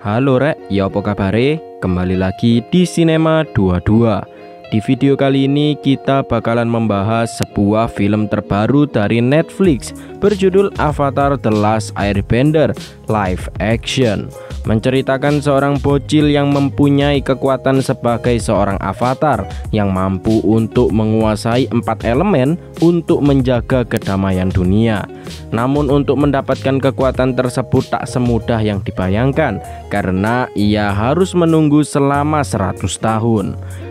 Halo Rek, ya apa kabar? Kembali lagi di Cinema 22 Di video kali ini kita bakalan membahas sebuah film terbaru dari Netflix Berjudul Avatar The Last Airbender Live Action menceritakan seorang bocil yang mempunyai kekuatan sebagai seorang avatar yang mampu untuk menguasai empat elemen untuk menjaga kedamaian dunia. Namun untuk mendapatkan kekuatan tersebut tak semudah yang dibayangkan karena ia harus menunggu selama 100 tahun.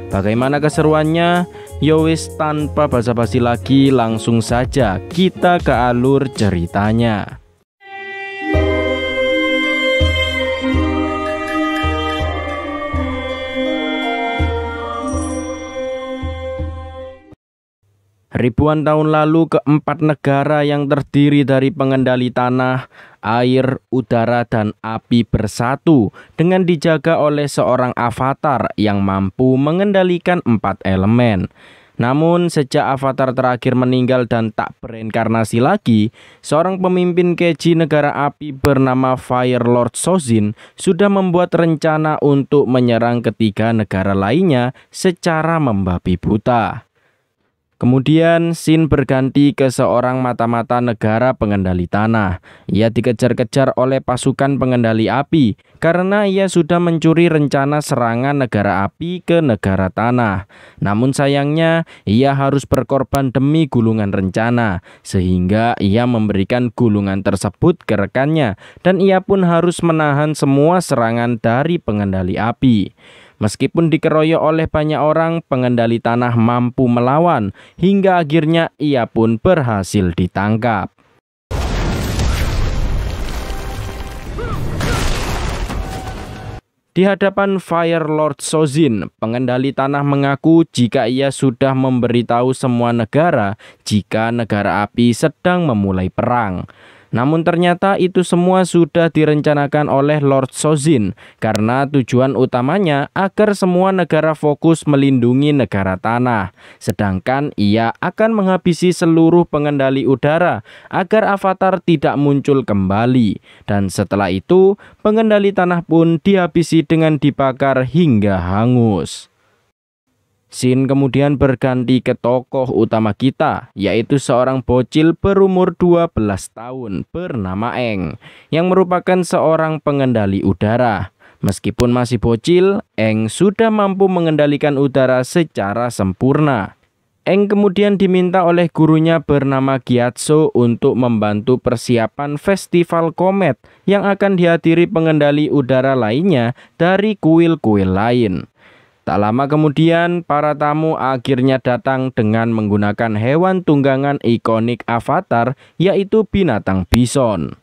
Bagaimana keseruannya? Yowis ya tanpa basa-basi lagi langsung saja kita ke alur ceritanya. Ribuan tahun lalu, keempat negara yang terdiri dari pengendali tanah, air, udara, dan api bersatu dengan dijaga oleh seorang avatar yang mampu mengendalikan empat elemen. Namun, sejak avatar terakhir meninggal dan tak berinkarnasi lagi, seorang pemimpin keji negara api bernama Fire Lord Sozin sudah membuat rencana untuk menyerang ketiga negara lainnya secara membabi buta. Kemudian Sin berganti ke seorang mata-mata negara pengendali tanah. Ia dikejar-kejar oleh pasukan pengendali api karena ia sudah mencuri rencana serangan negara api ke negara tanah. Namun sayangnya ia harus berkorban demi gulungan rencana sehingga ia memberikan gulungan tersebut ke rekannya dan ia pun harus menahan semua serangan dari pengendali api. Meskipun dikeroyok oleh banyak orang, pengendali tanah mampu melawan hingga akhirnya ia pun berhasil ditangkap. Di hadapan Fire Lord Sozin, pengendali tanah mengaku jika ia sudah memberitahu semua negara jika negara api sedang memulai perang. Namun ternyata itu semua sudah direncanakan oleh Lord Sozin karena tujuan utamanya agar semua negara fokus melindungi negara tanah. Sedangkan ia akan menghabisi seluruh pengendali udara agar Avatar tidak muncul kembali. Dan setelah itu pengendali tanah pun dihabisi dengan dibakar hingga hangus. Sin kemudian berganti ke tokoh utama kita, yaitu seorang bocil berumur 12 tahun bernama Eng, yang merupakan seorang pengendali udara. Meskipun masih bocil, Eng sudah mampu mengendalikan udara secara sempurna. Eng kemudian diminta oleh gurunya bernama Gyatso untuk membantu persiapan festival komet yang akan dihadiri pengendali udara lainnya dari kuil-kuil lain. Tak lama kemudian, para tamu akhirnya datang dengan menggunakan hewan tunggangan ikonik Avatar, yaitu binatang bison.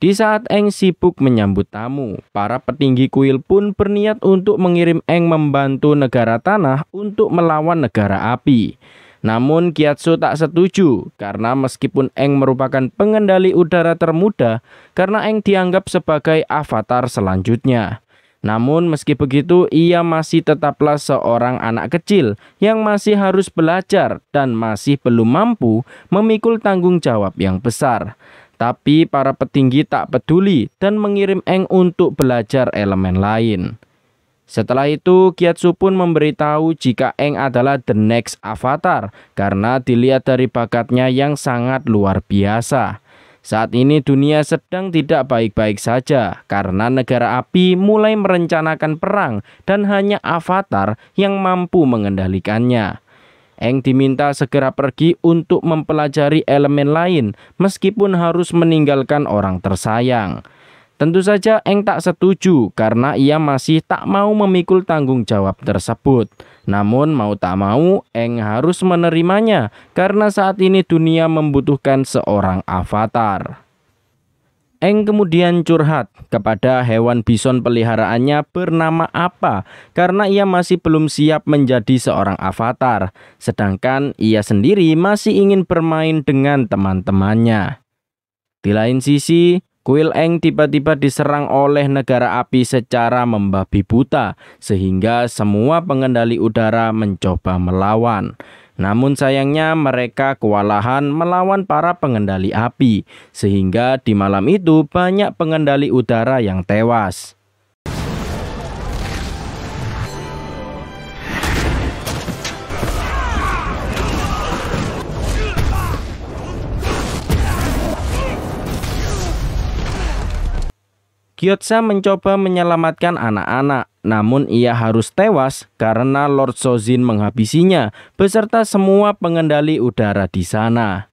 Di saat Eng sibuk menyambut tamu, para petinggi kuil pun berniat untuk mengirim Eng membantu negara tanah untuk melawan negara api. Namun Kiatsu tak setuju karena meskipun Eng merupakan pengendali udara termuda, karena Eng dianggap sebagai avatar selanjutnya. Namun meski begitu ia masih tetaplah seorang anak kecil yang masih harus belajar dan masih belum mampu memikul tanggung jawab yang besar. Tapi para petinggi tak peduli dan mengirim Eng untuk belajar elemen lain. Setelah itu, Kiatsu pun memberitahu jika Eng adalah the next avatar karena dilihat dari bakatnya yang sangat luar biasa. Saat ini dunia sedang tidak baik-baik saja karena negara api mulai merencanakan perang dan hanya avatar yang mampu mengendalikannya. Eng diminta segera pergi untuk mempelajari elemen lain meskipun harus meninggalkan orang tersayang. Tentu saja Eng tak setuju karena ia masih tak mau memikul tanggung jawab tersebut. Namun mau tak mau, Eng harus menerimanya karena saat ini dunia membutuhkan seorang avatar. Eng kemudian curhat kepada hewan bison peliharaannya bernama apa karena ia masih belum siap menjadi seorang avatar, sedangkan ia sendiri masih ingin bermain dengan teman-temannya. Di lain sisi, Wileng tiba-tiba diserang oleh negara api secara membabi buta sehingga semua pengendali udara mencoba melawan. Namun sayangnya mereka kewalahan melawan para pengendali api sehingga di malam itu banyak pengendali udara yang tewas. Gyotsa mencoba menyelamatkan anak-anak, namun ia harus tewas karena Lord Sozin menghabisinya beserta semua pengendali udara di sana.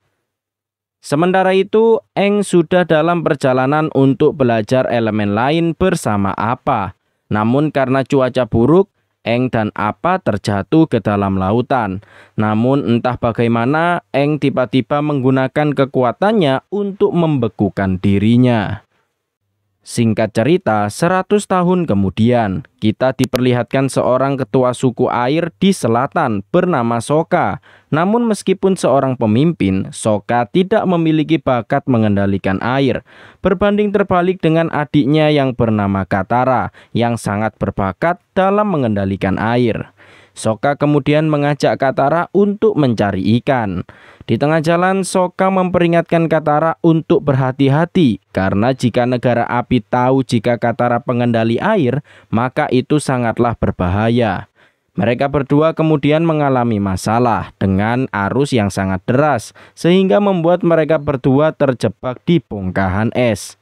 Sementara itu, Eng sudah dalam perjalanan untuk belajar elemen lain bersama Apa. Namun karena cuaca buruk, Eng dan Apa terjatuh ke dalam lautan. Namun entah bagaimana, Eng tiba-tiba menggunakan kekuatannya untuk membekukan dirinya. Singkat cerita, 100 tahun kemudian, kita diperlihatkan seorang ketua suku air di selatan bernama Soka. Namun meskipun seorang pemimpin, Soka tidak memiliki bakat mengendalikan air. Berbanding terbalik dengan adiknya yang bernama Katara, yang sangat berbakat dalam mengendalikan air. Soka kemudian mengajak Katara untuk mencari ikan. Di tengah jalan, Soka memperingatkan Katara untuk berhati-hati karena jika negara api tahu jika Katara pengendali air, maka itu sangatlah berbahaya. Mereka berdua kemudian mengalami masalah dengan arus yang sangat deras sehingga membuat mereka berdua terjebak di bongkahan es.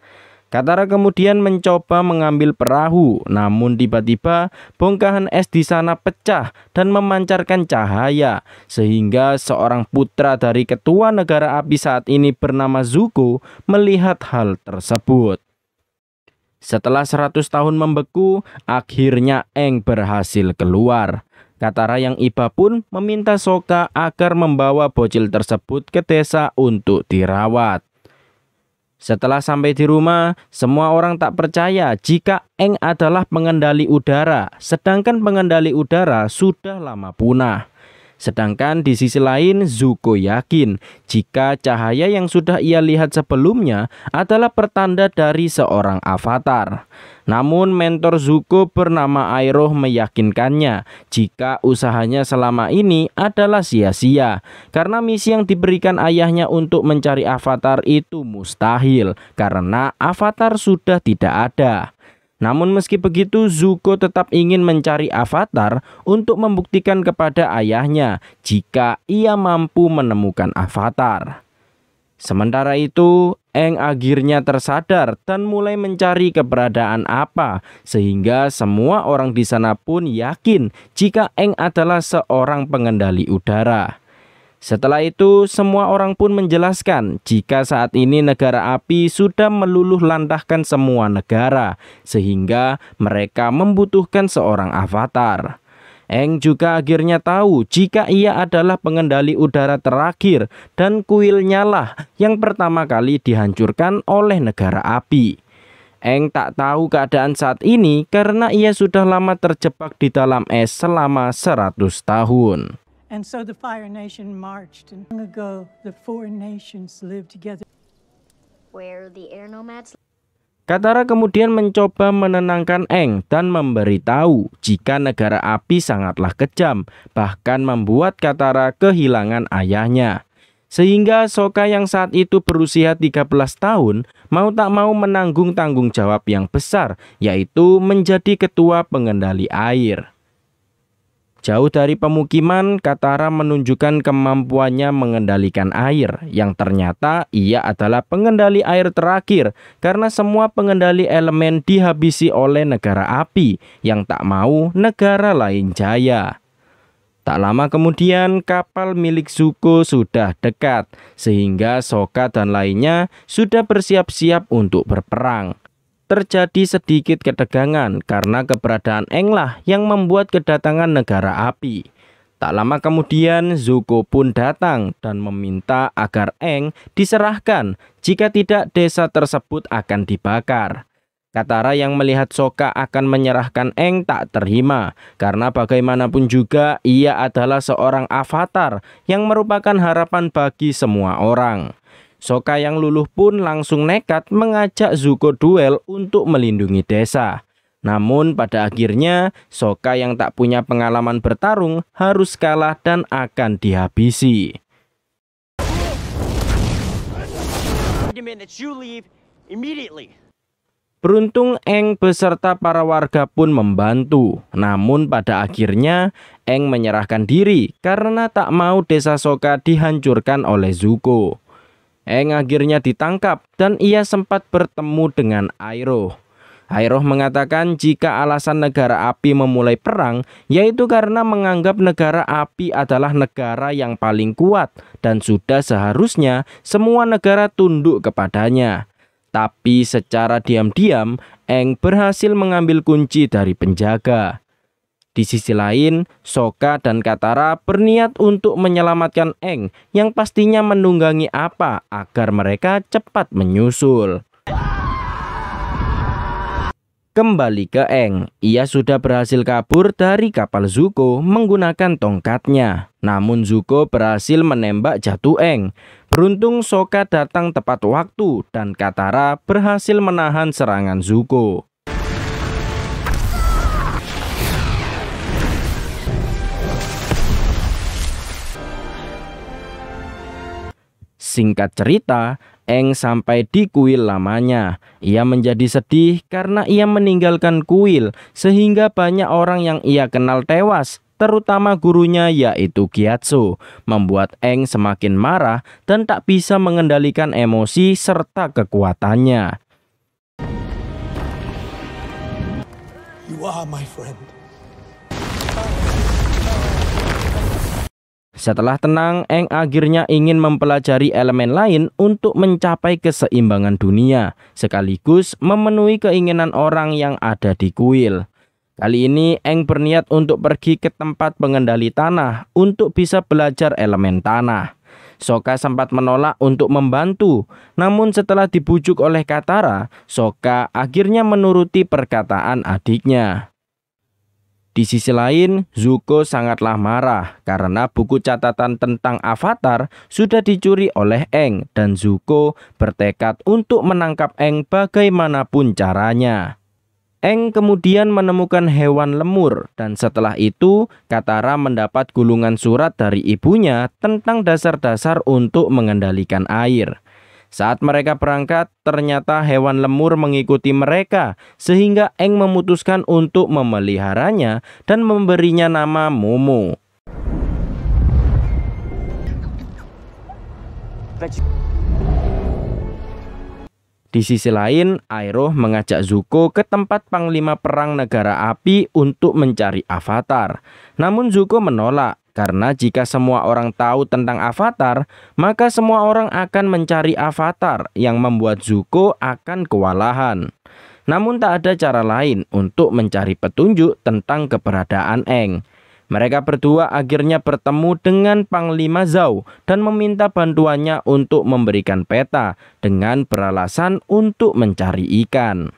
Katara kemudian mencoba mengambil perahu, namun tiba-tiba bongkahan es di sana pecah dan memancarkan cahaya, sehingga seorang putra dari ketua negara api saat ini bernama Zuko melihat hal tersebut. Setelah 100 tahun membeku, akhirnya Eng berhasil keluar. Katara yang iba pun meminta Soka agar membawa bocil tersebut ke desa untuk dirawat. Setelah sampai di rumah, semua orang tak percaya jika Eng adalah pengendali udara, sedangkan pengendali udara sudah lama punah. Sedangkan di sisi lain, Zuko yakin jika cahaya yang sudah ia lihat sebelumnya adalah pertanda dari seorang avatar. Namun mentor Zuko bernama Airoh meyakinkannya jika usahanya selama ini adalah sia-sia karena misi yang diberikan ayahnya untuk mencari avatar itu mustahil karena avatar sudah tidak ada. Namun meski begitu Zuko tetap ingin mencari avatar untuk membuktikan kepada ayahnya jika ia mampu menemukan avatar. Sementara itu, Eng akhirnya tersadar dan mulai mencari keberadaan apa, sehingga semua orang di sana pun yakin jika Eng adalah seorang pengendali udara. Setelah itu, semua orang pun menjelaskan jika saat ini negara api sudah meluluh lantahkan semua negara, sehingga mereka membutuhkan seorang avatar. Eng juga akhirnya tahu jika ia adalah pengendali udara terakhir dan kuilnya lah yang pertama kali dihancurkan oleh negara api. Eng tak tahu keadaan saat ini karena ia sudah lama terjebak di dalam es selama 100 tahun. Katara kemudian mencoba menenangkan Eng dan memberitahu jika negara api sangatlah kejam, bahkan membuat Katara kehilangan ayahnya. Sehingga Soka yang saat itu berusia 13 tahun mau tak mau menanggung tanggung jawab yang besar yaitu menjadi ketua pengendali air. Jauh dari pemukiman, Katara menunjukkan kemampuannya mengendalikan air, yang ternyata ia adalah pengendali air terakhir karena semua pengendali elemen dihabisi oleh negara api yang tak mau negara lain jaya. Tak lama kemudian, kapal milik Zuko sudah dekat, sehingga Soka dan lainnya sudah bersiap-siap untuk berperang terjadi sedikit ketegangan karena keberadaan Englah yang membuat kedatangan negara api. Tak lama kemudian Zuko pun datang dan meminta agar Eng diserahkan jika tidak desa tersebut akan dibakar. Katara yang melihat Soka akan menyerahkan Eng tak terima karena bagaimanapun juga ia adalah seorang avatar yang merupakan harapan bagi semua orang. Soka yang luluh pun langsung nekat mengajak Zuko duel untuk melindungi desa. Namun pada akhirnya Soka yang tak punya pengalaman bertarung harus kalah dan akan dihabisi. Beruntung Eng beserta para warga pun membantu. Namun pada akhirnya Eng menyerahkan diri karena tak mau desa Soka dihancurkan oleh Zuko. Eng akhirnya ditangkap dan ia sempat bertemu dengan Airo. Airo mengatakan jika alasan negara api memulai perang yaitu karena menganggap negara api adalah negara yang paling kuat dan sudah seharusnya semua negara tunduk kepadanya. Tapi secara diam-diam, Eng berhasil mengambil kunci dari penjaga. Di sisi lain, Soka dan Katara berniat untuk menyelamatkan Eng yang pastinya menunggangi apa agar mereka cepat menyusul. Kembali ke Eng, ia sudah berhasil kabur dari kapal Zuko menggunakan tongkatnya. Namun Zuko berhasil menembak jatuh Eng. Beruntung Soka datang tepat waktu dan Katara berhasil menahan serangan Zuko. Singkat cerita, Eng sampai di kuil lamanya. Ia menjadi sedih karena ia meninggalkan kuil sehingga banyak orang yang ia kenal tewas terutama gurunya yaitu Kiatsu, membuat Eng semakin marah dan tak bisa mengendalikan emosi serta kekuatannya. You are my friend. Setelah tenang, Eng akhirnya ingin mempelajari elemen lain untuk mencapai keseimbangan dunia, sekaligus memenuhi keinginan orang yang ada di kuil. Kali ini Eng berniat untuk pergi ke tempat pengendali tanah untuk bisa belajar elemen tanah. Soka sempat menolak untuk membantu, namun setelah dibujuk oleh Katara, Soka akhirnya menuruti perkataan adiknya. Di sisi lain, Zuko sangatlah marah karena buku catatan tentang Avatar sudah dicuri oleh Eng dan Zuko bertekad untuk menangkap Eng bagaimanapun caranya. Eng kemudian menemukan hewan lemur dan setelah itu Katara mendapat gulungan surat dari ibunya tentang dasar-dasar untuk mengendalikan air. Saat mereka berangkat, ternyata hewan lemur mengikuti mereka, sehingga Eng memutuskan untuk memeliharanya dan memberinya nama Momo. Di sisi lain, Airoh mengajak Zuko ke tempat panglima perang negara api untuk mencari avatar. Namun Zuko menolak karena jika semua orang tahu tentang avatar, maka semua orang akan mencari avatar yang membuat Zuko akan kewalahan. Namun tak ada cara lain untuk mencari petunjuk tentang keberadaan Eng. Mereka berdua akhirnya bertemu dengan Panglima Zhao dan meminta bantuannya untuk memberikan peta dengan beralasan untuk mencari ikan.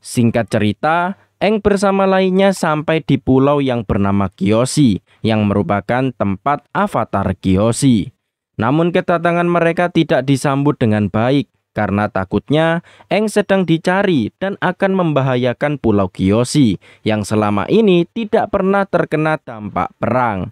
Singkat cerita, Eng bersama lainnya sampai di pulau yang bernama Kiyoshi, yang merupakan tempat avatar Kiyoshi. Namun kedatangan mereka tidak disambut dengan baik, karena takutnya Eng sedang dicari dan akan membahayakan pulau Kiyoshi, yang selama ini tidak pernah terkena dampak perang.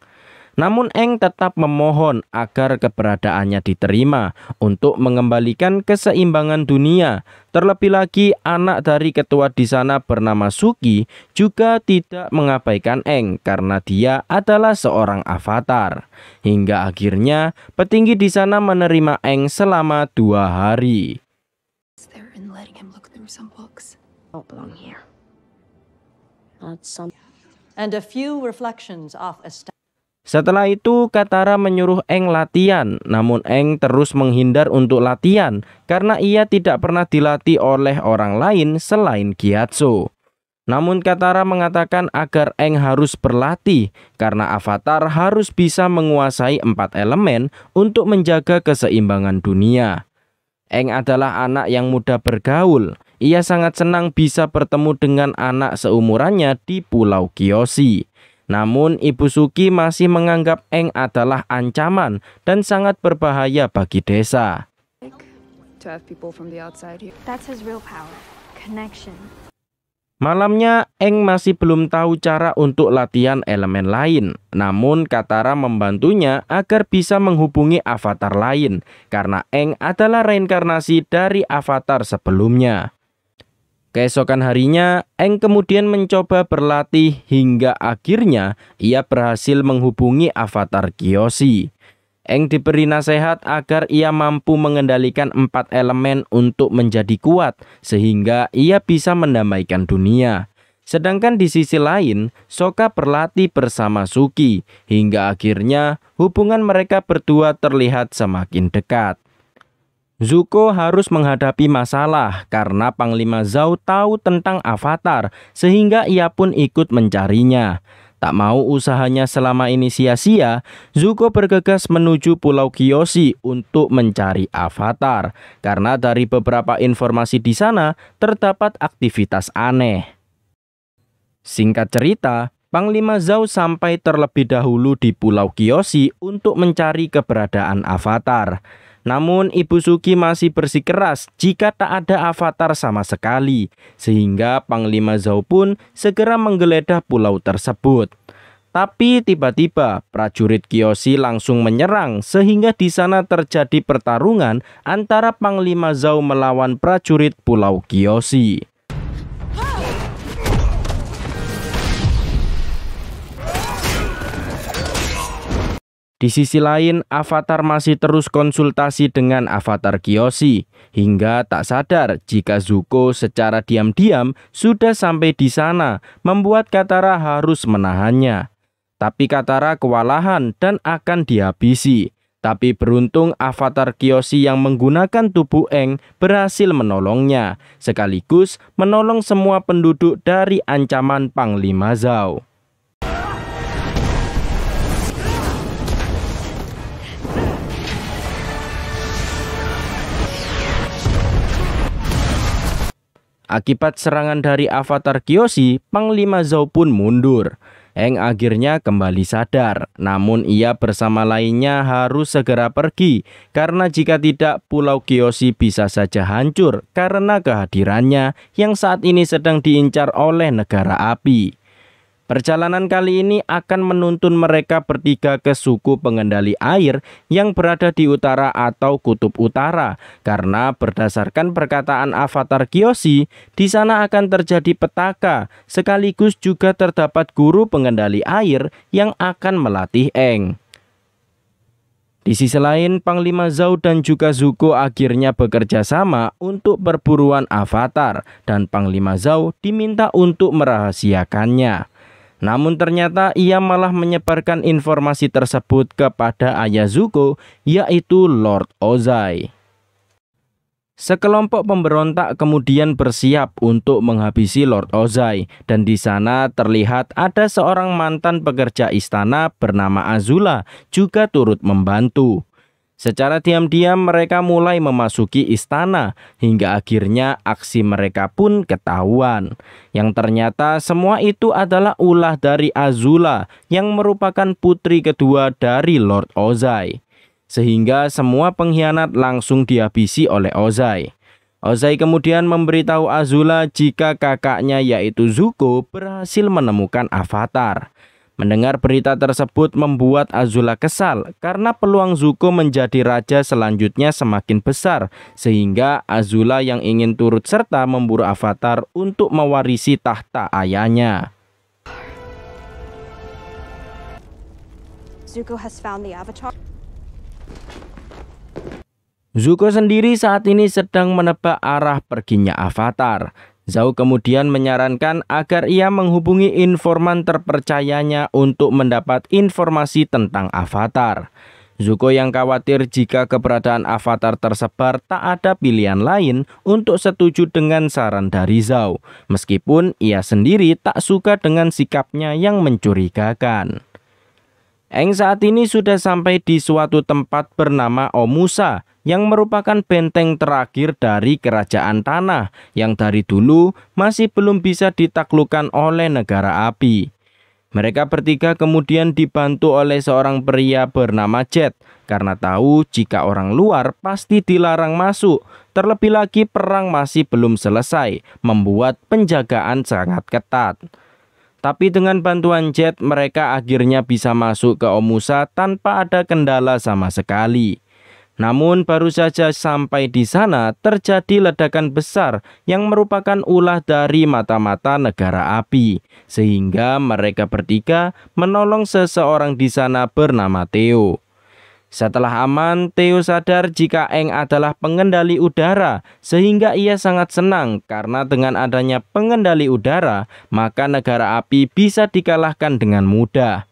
Namun Eng tetap memohon agar keberadaannya diterima untuk mengembalikan keseimbangan dunia. Terlebih lagi anak dari ketua di sana bernama Suki juga tidak mengabaikan Eng karena dia adalah seorang avatar. Hingga akhirnya petinggi di sana menerima Eng selama dua hari. And a few reflections off a setelah itu Katara menyuruh Eng latihan, namun Eng terus menghindar untuk latihan karena ia tidak pernah dilatih oleh orang lain selain Gyatso. Namun Katara mengatakan agar Eng harus berlatih karena Avatar harus bisa menguasai empat elemen untuk menjaga keseimbangan dunia. Eng adalah anak yang mudah bergaul. Ia sangat senang bisa bertemu dengan anak seumurannya di Pulau Kyoshi. Namun Ibu Suki masih menganggap Eng adalah ancaman dan sangat berbahaya bagi desa. Malamnya, Eng masih belum tahu cara untuk latihan elemen lain. Namun, Katara membantunya agar bisa menghubungi avatar lain, karena Eng adalah reinkarnasi dari avatar sebelumnya. Keesokan harinya, Eng kemudian mencoba berlatih hingga akhirnya ia berhasil menghubungi avatar Kiyoshi. Eng diberi nasihat agar ia mampu mengendalikan empat elemen untuk menjadi kuat sehingga ia bisa mendamaikan dunia. Sedangkan di sisi lain, Soka berlatih bersama Suki hingga akhirnya hubungan mereka berdua terlihat semakin dekat. Zuko harus menghadapi masalah karena Panglima Zhao tahu tentang Avatar sehingga ia pun ikut mencarinya. Tak mau usahanya selama ini sia-sia, Zuko bergegas menuju Pulau Kyoshi untuk mencari Avatar karena dari beberapa informasi di sana terdapat aktivitas aneh. Singkat cerita, Panglima Zhao sampai terlebih dahulu di Pulau Kyoshi untuk mencari keberadaan Avatar. Namun Ibu Suki masih bersikeras jika tak ada avatar sama sekali, sehingga Panglima Zhao pun segera menggeledah pulau tersebut. Tapi tiba-tiba prajurit Kiyoshi langsung menyerang sehingga di sana terjadi pertarungan antara Panglima Zhao melawan prajurit Pulau Kiyoshi. Di sisi lain, Avatar masih terus konsultasi dengan Avatar Kiyoshi, hingga tak sadar jika Zuko secara diam-diam sudah sampai di sana, membuat Katara harus menahannya. Tapi Katara kewalahan dan akan dihabisi. Tapi beruntung Avatar Kiyoshi yang menggunakan tubuh Eng berhasil menolongnya, sekaligus menolong semua penduduk dari ancaman Panglima Zhao. Akibat serangan dari avatar Kyoshi, Panglima Zhao pun mundur. Eng akhirnya kembali sadar, namun ia bersama lainnya harus segera pergi karena jika tidak Pulau Kyoshi bisa saja hancur karena kehadirannya yang saat ini sedang diincar oleh negara api. Perjalanan kali ini akan menuntun mereka bertiga ke suku pengendali air yang berada di utara atau kutub utara karena berdasarkan perkataan Avatar Kyoshi, di sana akan terjadi petaka sekaligus juga terdapat guru pengendali air yang akan melatih Eng. Di sisi lain, Panglima Zhao dan juga Zuko akhirnya bekerja sama untuk perburuan Avatar dan Panglima Zhao diminta untuk merahasiakannya. Namun ternyata ia malah menyebarkan informasi tersebut kepada ayah Zuko, yaitu Lord Ozai. Sekelompok pemberontak kemudian bersiap untuk menghabisi Lord Ozai dan di sana terlihat ada seorang mantan pekerja istana bernama Azula juga turut membantu. Secara diam-diam mereka mulai memasuki istana hingga akhirnya aksi mereka pun ketahuan. Yang ternyata semua itu adalah ulah dari Azula yang merupakan putri kedua dari Lord Ozai. Sehingga semua pengkhianat langsung dihabisi oleh Ozai. Ozai kemudian memberitahu Azula jika kakaknya yaitu Zuko berhasil menemukan Avatar. Mendengar berita tersebut membuat Azula kesal karena peluang Zuko menjadi raja selanjutnya semakin besar sehingga Azula yang ingin turut serta memburu Avatar untuk mewarisi tahta ayahnya. Zuko has found the Avatar. Zuko sendiri saat ini sedang menebak arah perginya Avatar. Zhao kemudian menyarankan agar ia menghubungi informan terpercayanya untuk mendapat informasi tentang avatar. Zuko yang khawatir jika keberadaan avatar tersebar tak ada pilihan lain untuk setuju dengan saran dari Zhao, meskipun ia sendiri tak suka dengan sikapnya yang mencurigakan. Eng saat ini sudah sampai di suatu tempat bernama Omusa yang merupakan benteng terakhir dari kerajaan tanah yang dari dulu masih belum bisa ditaklukkan oleh negara api. Mereka bertiga kemudian dibantu oleh seorang pria bernama Jet karena tahu jika orang luar pasti dilarang masuk. Terlebih lagi perang masih belum selesai, membuat penjagaan sangat ketat. Tapi dengan bantuan Jet mereka akhirnya bisa masuk ke Omusa tanpa ada kendala sama sekali. Namun baru saja sampai di sana terjadi ledakan besar yang merupakan ulah dari mata-mata negara api sehingga mereka bertiga menolong seseorang di sana bernama Theo. Setelah aman, Theo sadar jika Eng adalah pengendali udara sehingga ia sangat senang karena dengan adanya pengendali udara maka negara api bisa dikalahkan dengan mudah.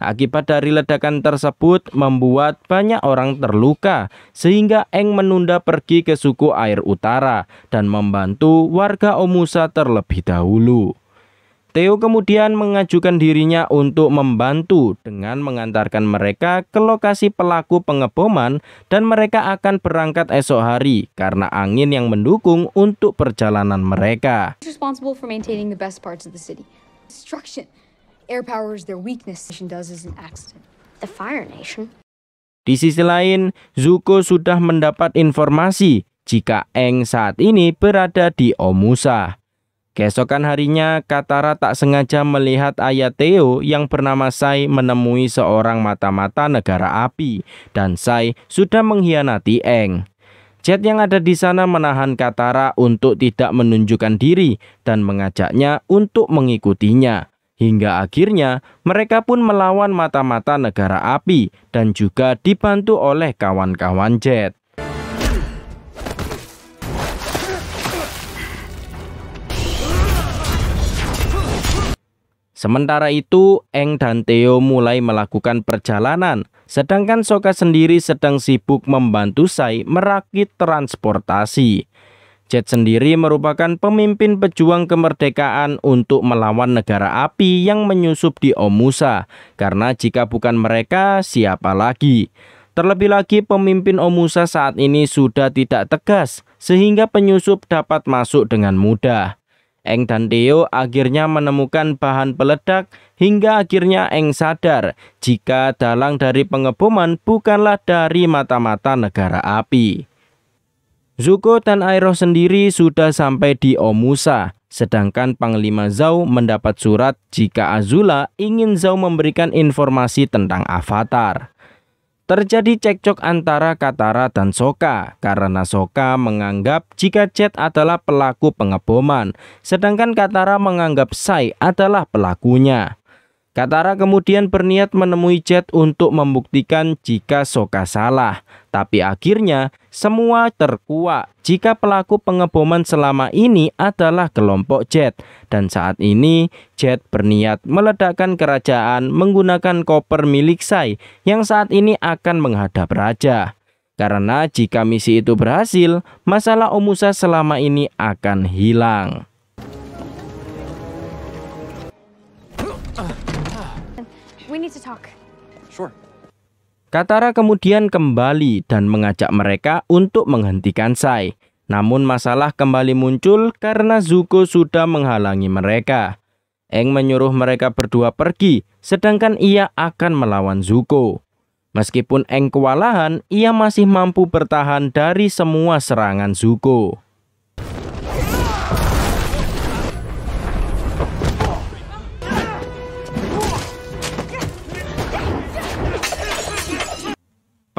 Akibat dari ledakan tersebut membuat banyak orang terluka sehingga Eng menunda pergi ke suku air utara dan membantu warga Omusa terlebih dahulu. Theo kemudian mengajukan dirinya untuk membantu dengan mengantarkan mereka ke lokasi pelaku pengeboman dan mereka akan berangkat esok hari karena angin yang mendukung untuk perjalanan mereka. Air power is their weakness. Nation does is an accident. The Fire Nation. Di sisi lain, Zuko sudah mendapat informasi jika Eng saat ini berada di Omusa. Keesokan harinya, Katara tak sengaja melihat ayah Theo yang bernama Sai menemui seorang mata-mata negara api dan Sai sudah mengkhianati Eng. Jet yang ada di sana menahan Katara untuk tidak menunjukkan diri dan mengajaknya untuk mengikutinya. Hingga akhirnya mereka pun melawan mata-mata negara api dan juga dibantu oleh kawan-kawan Jet. Sementara itu, Eng dan Theo mulai melakukan perjalanan, sedangkan Soka sendiri sedang sibuk membantu Sai merakit transportasi. Jet sendiri merupakan pemimpin pejuang kemerdekaan untuk melawan negara api yang menyusup di Omusa, karena jika bukan mereka, siapa lagi? Terlebih lagi pemimpin Omusa saat ini sudah tidak tegas, sehingga penyusup dapat masuk dengan mudah. Eng dan Theo akhirnya menemukan bahan peledak hingga akhirnya Eng sadar jika dalang dari pengeboman bukanlah dari mata-mata negara api. Zuko dan Airo sendiri sudah sampai di Omusa, sedangkan Panglima Zhao mendapat surat jika Azula ingin Zhao memberikan informasi tentang Avatar. Terjadi cekcok antara Katara dan Soka karena Soka menganggap jika Jet adalah pelaku pengeboman, sedangkan Katara menganggap Sai adalah pelakunya. Katara kemudian berniat menemui Jet untuk membuktikan jika Soka salah. Tapi akhirnya semua terkuak jika pelaku pengeboman selama ini adalah kelompok Jet dan saat ini Jet berniat meledakkan kerajaan menggunakan koper milik Sai yang saat ini akan menghadap raja. Karena jika misi itu berhasil, masalah Omusa selama ini akan hilang. We need to talk. Sure. Katara kemudian kembali dan mengajak mereka untuk menghentikan Sai. Namun masalah kembali muncul karena Zuko sudah menghalangi mereka. Eng menyuruh mereka berdua pergi, sedangkan ia akan melawan Zuko. Meskipun Eng kewalahan, ia masih mampu bertahan dari semua serangan Zuko.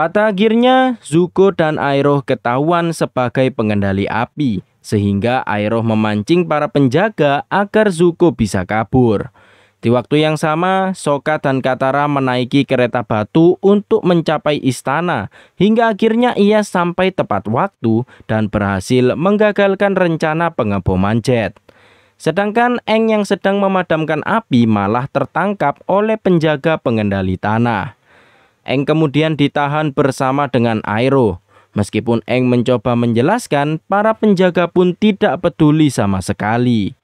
Pada akhirnya, Zuko dan Airoh ketahuan sebagai pengendali api, sehingga Airoh memancing para penjaga agar Zuko bisa kabur. Di waktu yang sama, Soka dan Katara menaiki kereta batu untuk mencapai istana, hingga akhirnya ia sampai tepat waktu dan berhasil menggagalkan rencana pengeboman jet. Sedangkan Eng yang sedang memadamkan api malah tertangkap oleh penjaga pengendali tanah. Eng kemudian ditahan bersama dengan Airo, Meskipun Eng mencoba menjelaskan, para penjaga pun tidak peduli sama sekali.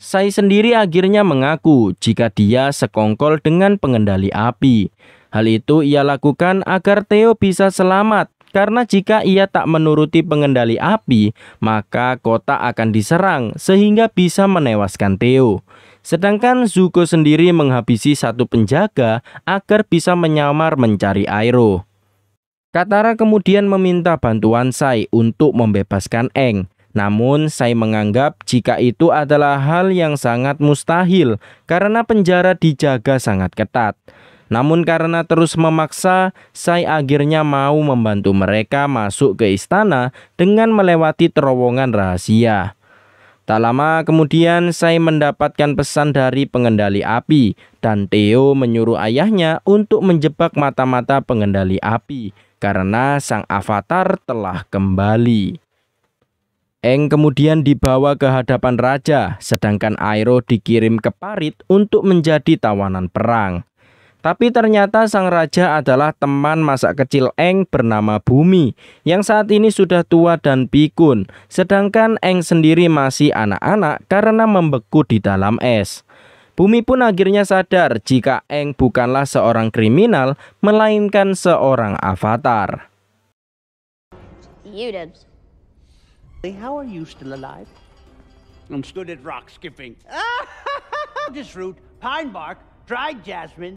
Sai sendiri akhirnya mengaku jika dia sekongkol dengan pengendali api. Hal itu ia lakukan agar Theo bisa selamat karena jika ia tak menuruti pengendali api, maka kota akan diserang sehingga bisa menewaskan Theo. Sedangkan Zuko sendiri menghabisi satu penjaga agar bisa menyamar mencari Airo. Katara kemudian meminta bantuan Sai untuk membebaskan Eng. Namun Sai menganggap jika itu adalah hal yang sangat mustahil karena penjara dijaga sangat ketat. Namun karena terus memaksa, saya akhirnya mau membantu mereka masuk ke istana dengan melewati terowongan rahasia. Tak lama kemudian saya mendapatkan pesan dari pengendali api dan Theo menyuruh ayahnya untuk menjebak mata-mata pengendali api karena sang avatar telah kembali. Eng kemudian dibawa ke hadapan raja sedangkan Airo dikirim ke Parit untuk menjadi tawanan perang. Tapi ternyata sang raja adalah teman masa kecil Eng bernama Bumi yang saat ini sudah tua dan pikun. Sedangkan Eng sendiri masih anak-anak karena membeku di dalam es. Bumi pun akhirnya sadar jika Eng bukanlah seorang kriminal melainkan seorang avatar. You iya, How are you still alive? I'm stood at rock skipping. This root, pine bark, dried jasmine,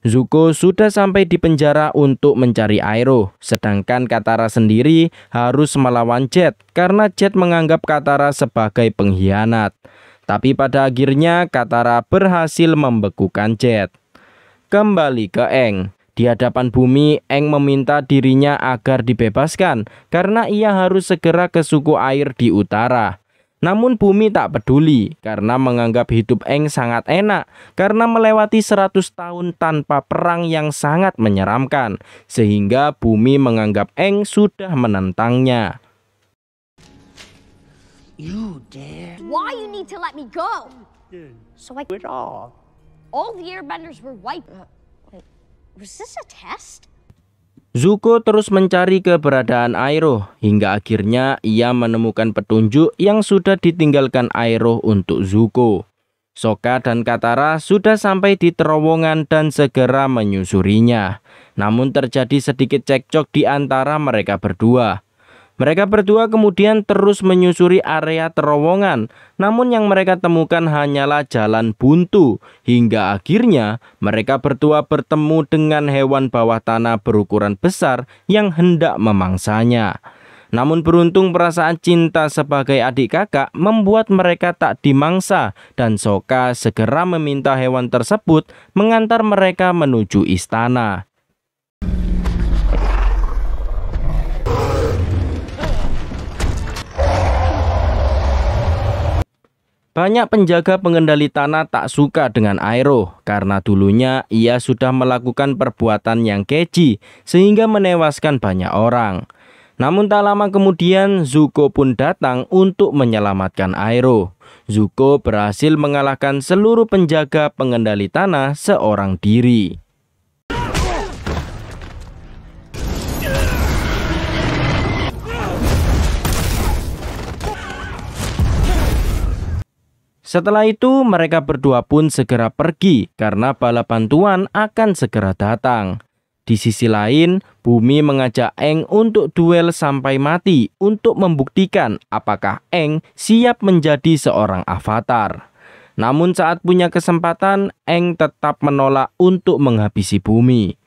Zuko sudah sampai di penjara untuk mencari Airo, sedangkan Katara sendiri harus melawan Jet karena Jet menganggap Katara sebagai pengkhianat. Tapi pada akhirnya Katara berhasil membekukan Jet. Kembali ke Eng. Di hadapan bumi, Eng meminta dirinya agar dibebaskan karena ia harus segera ke suku air di utara. Namun bumi tak peduli karena menganggap hidup Eng sangat enak karena melewati 100 tahun tanpa perang yang sangat menyeramkan sehingga bumi menganggap Eng sudah menentangnya. You dare? Why you need to let me go? So I all. the airbenders were wiped. Uh, was this a test? Zuko terus mencari keberadaan Airo hingga akhirnya ia menemukan petunjuk yang sudah ditinggalkan Airo untuk Zuko. Soka dan Katara sudah sampai di terowongan dan segera menyusurinya. Namun terjadi sedikit cekcok di antara mereka berdua. Mereka berdua kemudian terus menyusuri area terowongan, namun yang mereka temukan hanyalah jalan buntu. Hingga akhirnya mereka berdua bertemu dengan hewan bawah tanah berukuran besar yang hendak memangsanya. Namun beruntung perasaan cinta sebagai adik kakak membuat mereka tak dimangsa dan Soka segera meminta hewan tersebut mengantar mereka menuju istana. Banyak penjaga pengendali tanah tak suka dengan Aero karena dulunya ia sudah melakukan perbuatan yang keji sehingga menewaskan banyak orang. Namun tak lama kemudian Zuko pun datang untuk menyelamatkan Aero. Zuko berhasil mengalahkan seluruh penjaga pengendali tanah seorang diri. Setelah itu mereka berdua pun segera pergi karena bala bantuan akan segera datang. Di sisi lain, Bumi mengajak Eng untuk duel sampai mati untuk membuktikan apakah Eng siap menjadi seorang avatar. Namun saat punya kesempatan, Eng tetap menolak untuk menghabisi Bumi.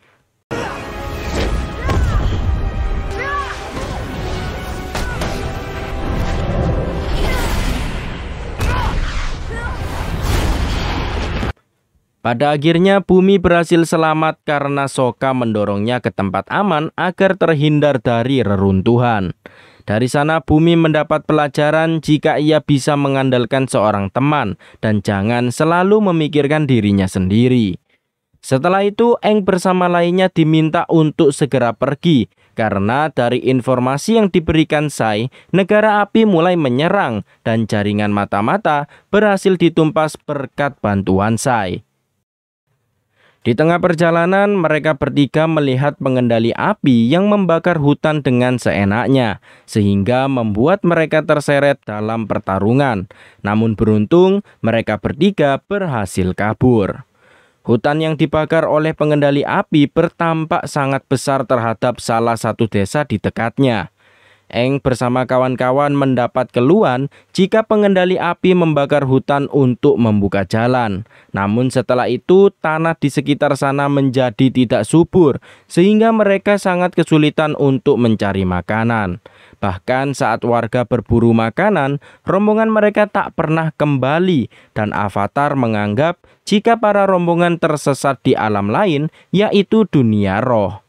Pada akhirnya bumi berhasil selamat karena Soka mendorongnya ke tempat aman agar terhindar dari reruntuhan. Dari sana bumi mendapat pelajaran jika ia bisa mengandalkan seorang teman dan jangan selalu memikirkan dirinya sendiri. Setelah itu Eng bersama lainnya diminta untuk segera pergi karena dari informasi yang diberikan Sai, negara api mulai menyerang dan jaringan mata-mata berhasil ditumpas berkat bantuan Sai. Di tengah perjalanan, mereka bertiga melihat pengendali api yang membakar hutan dengan seenaknya, sehingga membuat mereka terseret dalam pertarungan. Namun beruntung, mereka bertiga berhasil kabur. Hutan yang dibakar oleh pengendali api bertampak sangat besar terhadap salah satu desa di dekatnya. Eng bersama kawan-kawan mendapat keluhan jika pengendali api membakar hutan untuk membuka jalan. Namun setelah itu tanah di sekitar sana menjadi tidak subur sehingga mereka sangat kesulitan untuk mencari makanan. Bahkan saat warga berburu makanan, rombongan mereka tak pernah kembali dan Avatar menganggap jika para rombongan tersesat di alam lain yaitu dunia roh.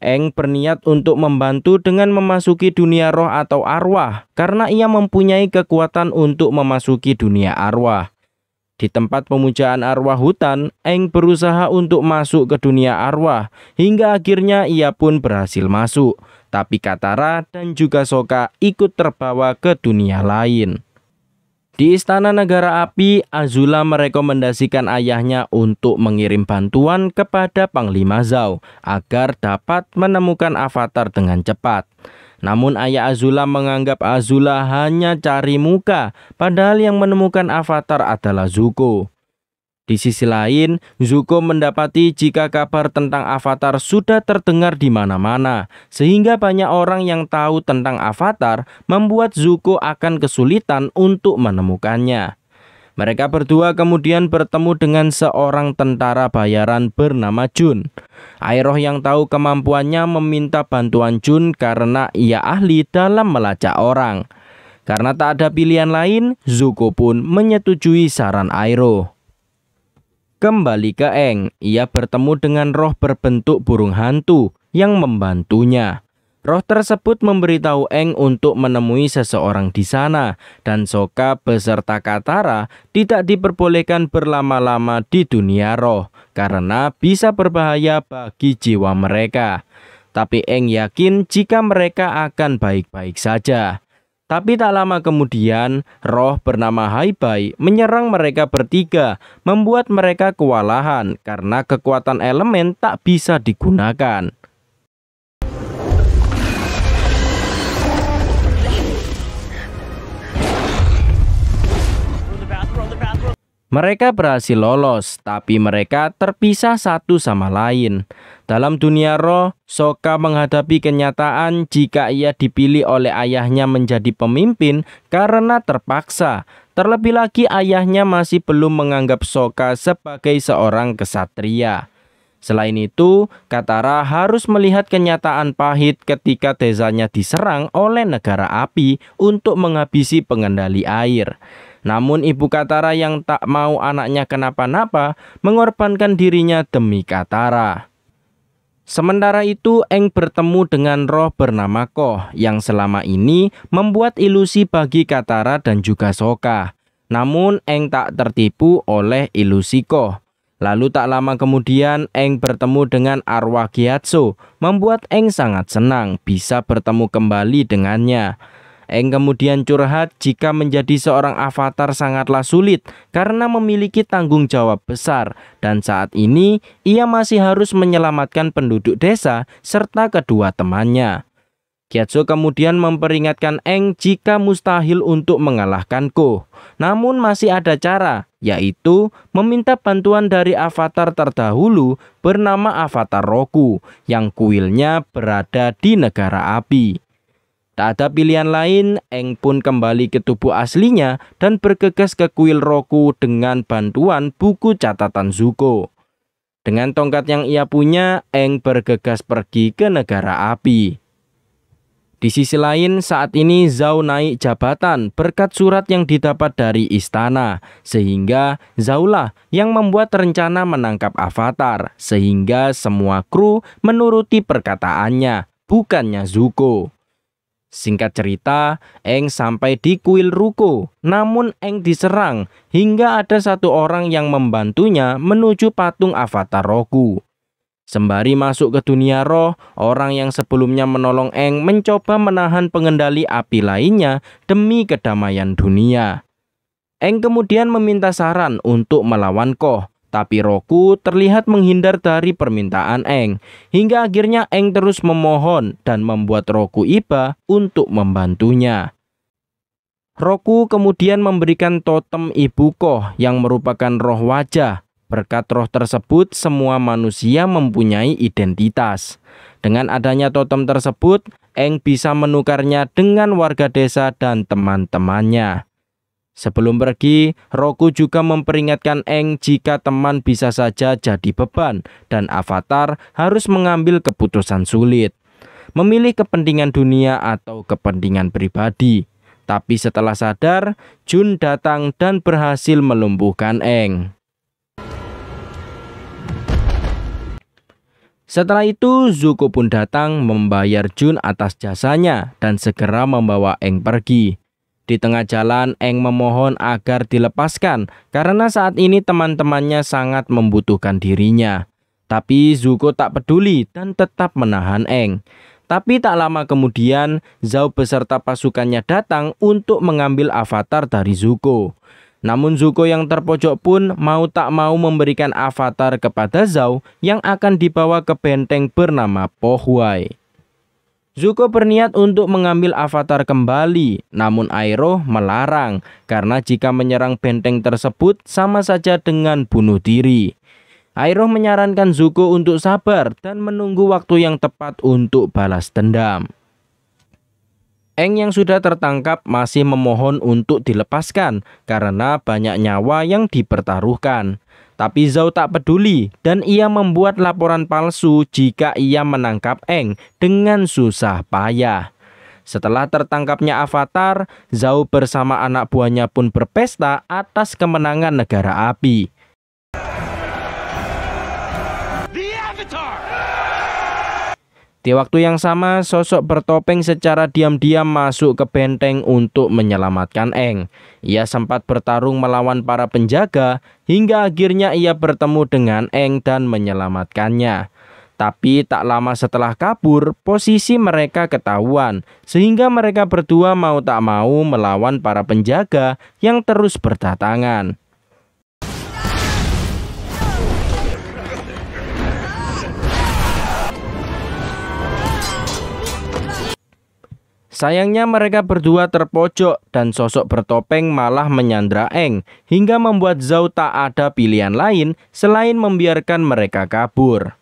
Eng berniat untuk membantu dengan memasuki dunia roh atau arwah karena ia mempunyai kekuatan untuk memasuki dunia arwah. Di tempat pemujaan arwah hutan, Eng berusaha untuk masuk ke dunia arwah hingga akhirnya ia pun berhasil masuk. Tapi Katara dan juga Soka ikut terbawa ke dunia lain. Di Istana Negara Api, Azula merekomendasikan ayahnya untuk mengirim bantuan kepada Panglima Zhao agar dapat menemukan avatar dengan cepat. Namun ayah Azula menganggap Azula hanya cari muka, padahal yang menemukan avatar adalah Zuko. Di sisi lain, Zuko mendapati jika kabar tentang Avatar sudah terdengar di mana-mana, sehingga banyak orang yang tahu tentang Avatar membuat Zuko akan kesulitan untuk menemukannya. Mereka berdua kemudian bertemu dengan seorang tentara bayaran bernama Jun. Airoh yang tahu kemampuannya meminta bantuan Jun karena ia ahli dalam melacak orang. Karena tak ada pilihan lain, Zuko pun menyetujui saran Airoh. Kembali ke Eng, ia bertemu dengan roh berbentuk burung hantu yang membantunya. Roh tersebut memberitahu Eng untuk menemui seseorang di sana, dan Soka beserta Katara tidak diperbolehkan berlama-lama di dunia roh karena bisa berbahaya bagi jiwa mereka. Tapi Eng yakin jika mereka akan baik-baik saja. Tapi tak lama kemudian, roh bernama Haibai menyerang mereka bertiga, membuat mereka kewalahan karena kekuatan elemen tak bisa digunakan. Mereka berhasil lolos, tapi mereka terpisah satu sama lain. Dalam dunia roh, Soka menghadapi kenyataan jika ia dipilih oleh ayahnya menjadi pemimpin karena terpaksa. Terlebih lagi ayahnya masih belum menganggap Soka sebagai seorang kesatria. Selain itu, Katara harus melihat kenyataan pahit ketika desanya diserang oleh negara api untuk menghabisi pengendali air. Namun ibu Katara yang tak mau anaknya kenapa-napa mengorbankan dirinya demi Katara. Sementara itu, Eng bertemu dengan roh bernama Koh yang selama ini membuat ilusi bagi Katara dan juga Soka. Namun, Eng tak tertipu oleh ilusi Koh. Lalu tak lama kemudian, Eng bertemu dengan arwah Gyatso, membuat Eng sangat senang bisa bertemu kembali dengannya. Eng kemudian curhat jika menjadi seorang avatar sangatlah sulit karena memiliki tanggung jawab besar dan saat ini ia masih harus menyelamatkan penduduk desa serta kedua temannya. Kiatso kemudian memperingatkan Eng jika mustahil untuk mengalahkanku. Namun masih ada cara, yaitu meminta bantuan dari avatar terdahulu bernama Avatar Roku yang kuilnya berada di negara api. Tak ada pilihan lain, Eng pun kembali ke tubuh aslinya dan bergegas ke kuil Roku dengan bantuan buku catatan Zuko. Dengan tongkat yang ia punya, Eng bergegas pergi ke negara api. Di sisi lain, saat ini Zhao naik jabatan berkat surat yang didapat dari istana, sehingga Zhao lah yang membuat rencana menangkap Avatar, sehingga semua kru menuruti perkataannya, bukannya Zuko. Singkat cerita, Eng sampai di kuil Ruko. Namun Eng diserang hingga ada satu orang yang membantunya menuju patung avatar Roku. Sembari masuk ke dunia roh, orang yang sebelumnya menolong Eng mencoba menahan pengendali api lainnya demi kedamaian dunia. Eng kemudian meminta saran untuk melawan Koh. Tapi Roku terlihat menghindar dari permintaan Eng, hingga akhirnya Eng terus memohon dan membuat Roku iba untuk membantunya. Roku kemudian memberikan totem Ibu Koh yang merupakan roh wajah. Berkat roh tersebut, semua manusia mempunyai identitas. Dengan adanya totem tersebut, Eng bisa menukarnya dengan warga desa dan teman-temannya. Sebelum pergi, Roku juga memperingatkan Eng jika teman bisa saja jadi beban dan Avatar harus mengambil keputusan sulit. Memilih kepentingan dunia atau kepentingan pribadi. Tapi setelah sadar, Jun datang dan berhasil melumpuhkan Eng. Setelah itu, Zuko pun datang membayar Jun atas jasanya dan segera membawa Eng pergi. Di tengah jalan, Eng memohon agar dilepaskan karena saat ini teman-temannya sangat membutuhkan dirinya. Tapi Zuko tak peduli dan tetap menahan Eng. Tapi tak lama kemudian, Zhao beserta pasukannya datang untuk mengambil avatar dari Zuko. Namun Zuko yang terpojok pun mau tak mau memberikan avatar kepada Zhao yang akan dibawa ke benteng bernama Pohuai. Zuko berniat untuk mengambil avatar kembali, namun Airo melarang karena jika menyerang benteng tersebut sama saja dengan bunuh diri. Airo menyarankan Zuko untuk sabar dan menunggu waktu yang tepat untuk balas dendam. Eng yang sudah tertangkap masih memohon untuk dilepaskan karena banyak nyawa yang dipertaruhkan. Tapi Zhao tak peduli dan ia membuat laporan palsu jika ia menangkap Eng dengan susah payah. Setelah tertangkapnya Avatar, Zhao bersama anak buahnya pun berpesta atas kemenangan negara api. Di waktu yang sama, sosok bertopeng secara diam-diam masuk ke benteng untuk menyelamatkan Eng. Ia sempat bertarung melawan para penjaga, hingga akhirnya ia bertemu dengan Eng dan menyelamatkannya. Tapi tak lama setelah kabur, posisi mereka ketahuan, sehingga mereka berdua mau tak mau melawan para penjaga yang terus berdatangan. Sayangnya mereka berdua terpojok dan sosok bertopeng malah menyandra Eng hingga membuat Zhao tak ada pilihan lain selain membiarkan mereka kabur.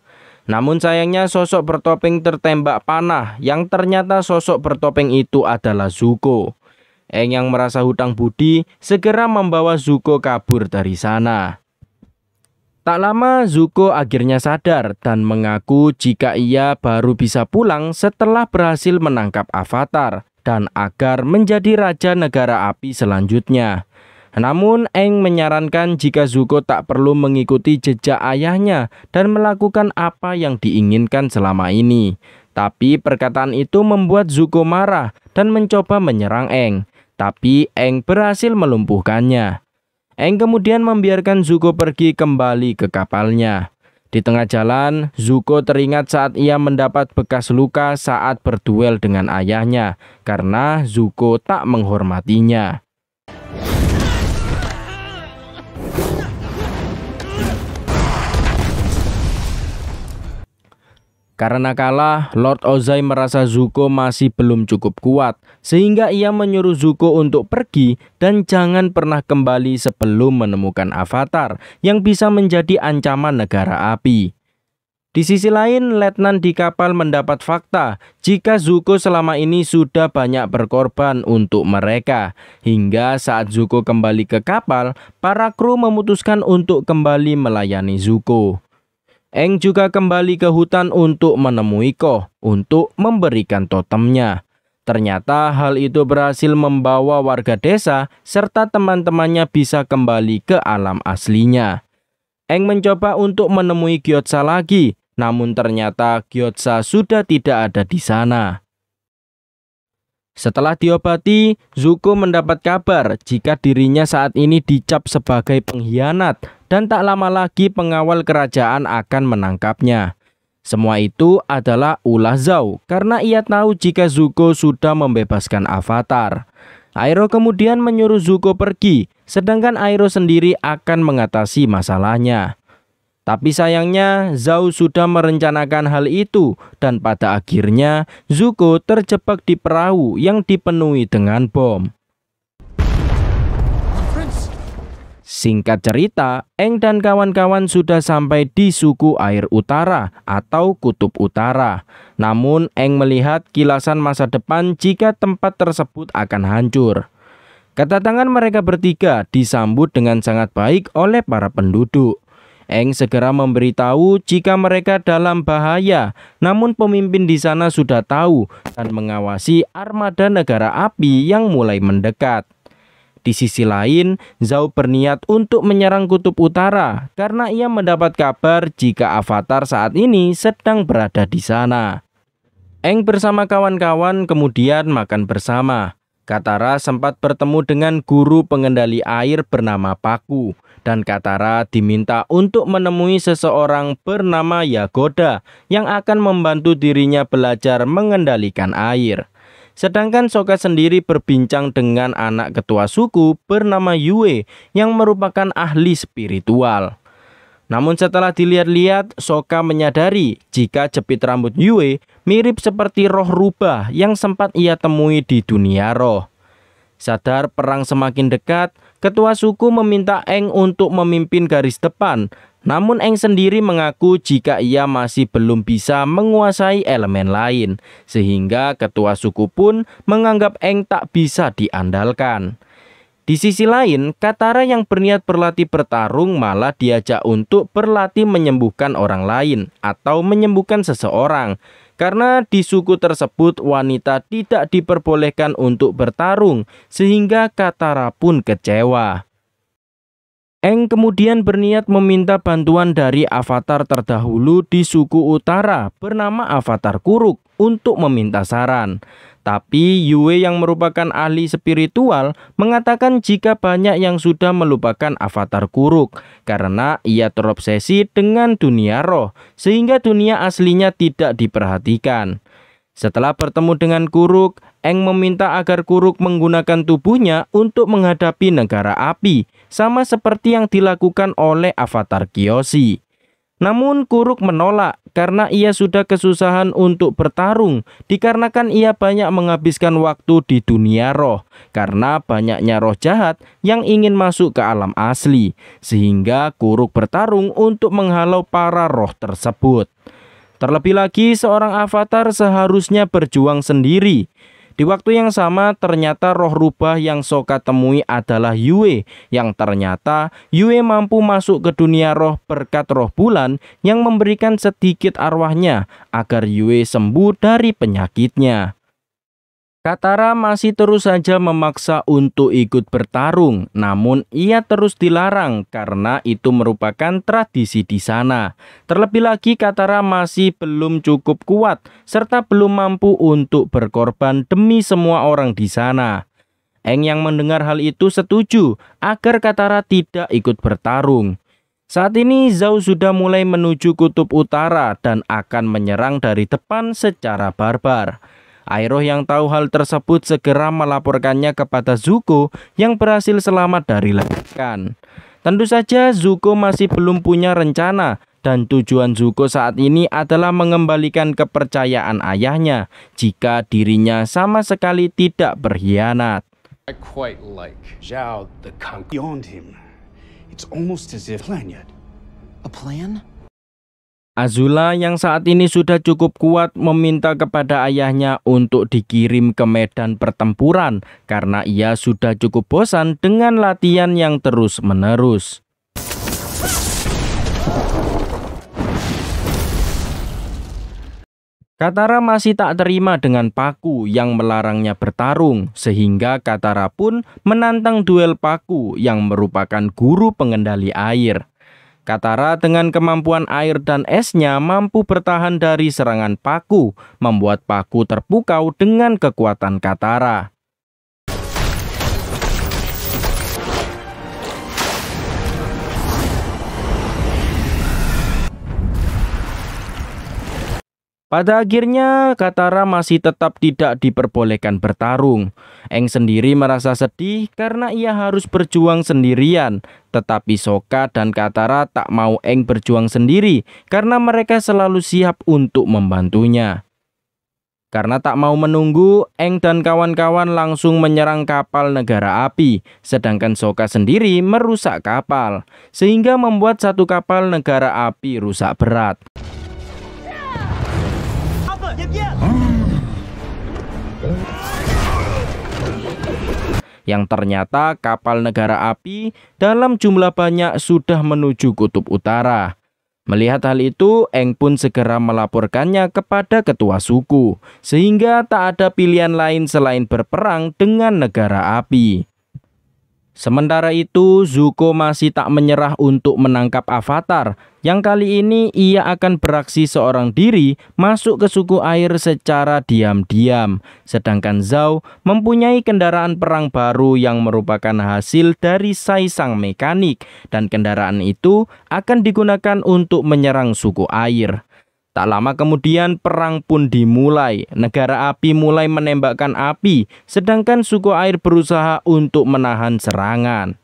Namun sayangnya sosok bertopeng tertembak panah yang ternyata sosok bertopeng itu adalah Zuko. Eng yang merasa hutang budi segera membawa Zuko kabur dari sana. Tak lama Zuko akhirnya sadar dan mengaku jika ia baru bisa pulang setelah berhasil menangkap Avatar dan agar menjadi raja negara api selanjutnya. Namun Eng menyarankan jika Zuko tak perlu mengikuti jejak ayahnya dan melakukan apa yang diinginkan selama ini. Tapi perkataan itu membuat Zuko marah dan mencoba menyerang Eng. Tapi Eng berhasil melumpuhkannya. Eng kemudian membiarkan Zuko pergi kembali ke kapalnya. Di tengah jalan, Zuko teringat saat ia mendapat bekas luka saat berduel dengan ayahnya karena Zuko tak menghormatinya. Karena kalah, Lord Ozai merasa Zuko masih belum cukup kuat, sehingga ia menyuruh Zuko untuk pergi dan jangan pernah kembali sebelum menemukan avatar yang bisa menjadi ancaman negara api. Di sisi lain, letnan di kapal mendapat fakta jika Zuko selama ini sudah banyak berkorban untuk mereka. Hingga saat Zuko kembali ke kapal, para kru memutuskan untuk kembali melayani Zuko. Eng juga kembali ke hutan untuk menemui Ko untuk memberikan totemnya. Ternyata hal itu berhasil membawa warga desa serta teman-temannya bisa kembali ke alam aslinya. Eng mencoba untuk menemui Gyotsa lagi, namun ternyata Gyotsa sudah tidak ada di sana. Setelah diobati, Zuko mendapat kabar jika dirinya saat ini dicap sebagai pengkhianat dan tak lama lagi pengawal kerajaan akan menangkapnya. Semua itu adalah ulah Zhao karena ia tahu jika Zuko sudah membebaskan Avatar. Airo kemudian menyuruh Zuko pergi, sedangkan Airo sendiri akan mengatasi masalahnya. Tapi sayangnya Zhao sudah merencanakan hal itu dan pada akhirnya Zuko terjebak di perahu yang dipenuhi dengan bom. Singkat cerita, Eng dan kawan-kawan sudah sampai di suku air utara atau kutub utara. Namun, Eng melihat kilasan masa depan jika tempat tersebut akan hancur. Kedatangan mereka bertiga disambut dengan sangat baik oleh para penduduk. Eng segera memberitahu jika mereka dalam bahaya, namun pemimpin di sana sudah tahu dan mengawasi armada negara api yang mulai mendekat. Di sisi lain, Zhao berniat untuk menyerang kutub utara karena ia mendapat kabar jika Avatar saat ini sedang berada di sana. Eng bersama kawan-kawan kemudian makan bersama. Katara sempat bertemu dengan guru pengendali air bernama Paku dan Katara diminta untuk menemui seseorang bernama Yagoda yang akan membantu dirinya belajar mengendalikan air. Sedangkan Soka sendiri berbincang dengan anak ketua suku bernama Yue yang merupakan ahli spiritual. Namun setelah dilihat-lihat, Soka menyadari jika jepit rambut Yue mirip seperti roh rubah yang sempat ia temui di dunia roh. Sadar perang semakin dekat, ketua suku meminta Eng untuk memimpin garis depan namun Eng sendiri mengaku jika ia masih belum bisa menguasai elemen lain, sehingga ketua suku pun menganggap Eng tak bisa diandalkan. Di sisi lain, Katara yang berniat berlatih bertarung malah diajak untuk berlatih menyembuhkan orang lain atau menyembuhkan seseorang. Karena di suku tersebut wanita tidak diperbolehkan untuk bertarung, sehingga Katara pun kecewa. Eng kemudian berniat meminta bantuan dari avatar terdahulu di suku utara bernama Avatar Kuruk untuk meminta saran. Tapi Yue yang merupakan ahli spiritual mengatakan jika banyak yang sudah melupakan Avatar Kuruk karena ia terobsesi dengan dunia roh sehingga dunia aslinya tidak diperhatikan. Setelah bertemu dengan Kuruk, Eng meminta agar Kuruk menggunakan tubuhnya untuk menghadapi negara api sama seperti yang dilakukan oleh avatar Kiyoshi. Namun Kuruk menolak karena ia sudah kesusahan untuk bertarung dikarenakan ia banyak menghabiskan waktu di dunia roh karena banyaknya roh jahat yang ingin masuk ke alam asli sehingga Kuruk bertarung untuk menghalau para roh tersebut. Terlebih lagi seorang avatar seharusnya berjuang sendiri di waktu yang sama ternyata roh rubah yang Soka temui adalah Yue yang ternyata Yue mampu masuk ke dunia roh berkat roh bulan yang memberikan sedikit arwahnya agar Yue sembuh dari penyakitnya. Katara masih terus saja memaksa untuk ikut bertarung, namun ia terus dilarang karena itu merupakan tradisi di sana. Terlebih lagi Katara masih belum cukup kuat serta belum mampu untuk berkorban demi semua orang di sana. Eng yang mendengar hal itu setuju agar Katara tidak ikut bertarung. Saat ini Zhao sudah mulai menuju kutub utara dan akan menyerang dari depan secara barbar. Airoh yang tahu hal tersebut segera melaporkannya kepada Zuko yang berhasil selamat dari ledakan. Tentu saja Zuko masih belum punya rencana dan tujuan Zuko saat ini adalah mengembalikan kepercayaan ayahnya jika dirinya sama sekali tidak berkhianat. like Azula yang saat ini sudah cukup kuat meminta kepada ayahnya untuk dikirim ke medan pertempuran karena ia sudah cukup bosan dengan latihan yang terus-menerus. Katara masih tak terima dengan Paku yang melarangnya bertarung, sehingga Katara pun menantang duel Paku yang merupakan guru pengendali air. Katara dengan kemampuan air dan esnya mampu bertahan dari serangan paku, membuat paku terpukau dengan kekuatan Katara. Pada akhirnya, Katara masih tetap tidak diperbolehkan bertarung. Eng sendiri merasa sedih karena ia harus berjuang sendirian. Tetapi Soka dan Katara tak mau Eng berjuang sendiri karena mereka selalu siap untuk membantunya. Karena tak mau menunggu, Eng dan kawan-kawan langsung menyerang kapal negara api, sedangkan Soka sendiri merusak kapal, sehingga membuat satu kapal negara api rusak berat yang ternyata kapal negara api dalam jumlah banyak sudah menuju kutub utara. Melihat hal itu, Eng pun segera melaporkannya kepada ketua suku, sehingga tak ada pilihan lain selain berperang dengan negara api. Sementara itu, Zuko masih tak menyerah untuk menangkap Avatar, yang kali ini ia akan beraksi seorang diri masuk ke suku air secara diam-diam. Sedangkan Zhao mempunyai kendaraan perang baru yang merupakan hasil dari Saisang Mekanik, dan kendaraan itu akan digunakan untuk menyerang suku air. Tak lama kemudian perang pun dimulai. Negara api mulai menembakkan api, sedangkan suku air berusaha untuk menahan serangan.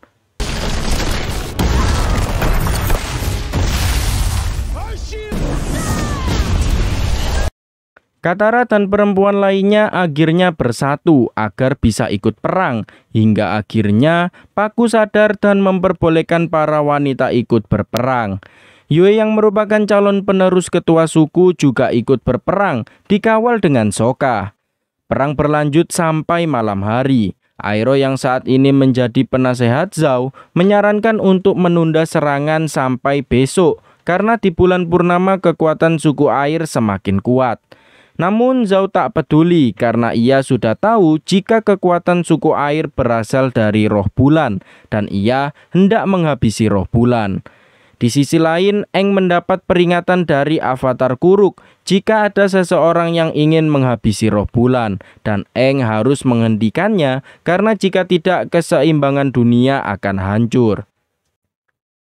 Katara dan perempuan lainnya akhirnya bersatu agar bisa ikut perang hingga akhirnya Paku sadar dan memperbolehkan para wanita ikut berperang. Yue yang merupakan calon penerus ketua suku juga ikut berperang, dikawal dengan Soka. Perang berlanjut sampai malam hari. Airo yang saat ini menjadi penasehat Zhao menyarankan untuk menunda serangan sampai besok karena di bulan purnama kekuatan suku air semakin kuat. Namun Zhao tak peduli karena ia sudah tahu jika kekuatan suku air berasal dari roh bulan dan ia hendak menghabisi roh bulan. Di sisi lain, Eng mendapat peringatan dari avatar Kuruk jika ada seseorang yang ingin menghabisi roh bulan dan Eng harus menghentikannya karena jika tidak keseimbangan dunia akan hancur.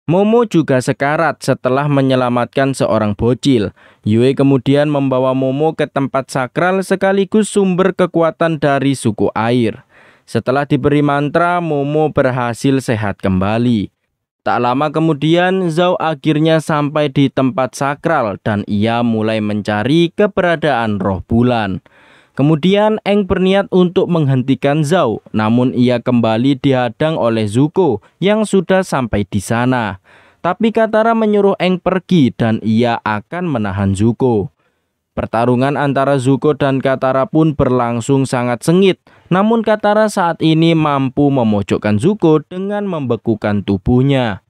Momo juga sekarat setelah menyelamatkan seorang bocil. Yue kemudian membawa Momo ke tempat sakral sekaligus sumber kekuatan dari suku air. Setelah diberi mantra, Momo berhasil sehat kembali. Tak lama kemudian, Zhao akhirnya sampai di tempat sakral dan ia mulai mencari keberadaan roh bulan. Kemudian Eng berniat untuk menghentikan Zhao, namun ia kembali dihadang oleh Zuko yang sudah sampai di sana. Tapi Katara menyuruh Eng pergi dan ia akan menahan Zuko. Pertarungan antara Zuko dan Katara pun berlangsung sangat sengit namun Katara saat ini mampu memojokkan Zuko dengan membekukan tubuhnya.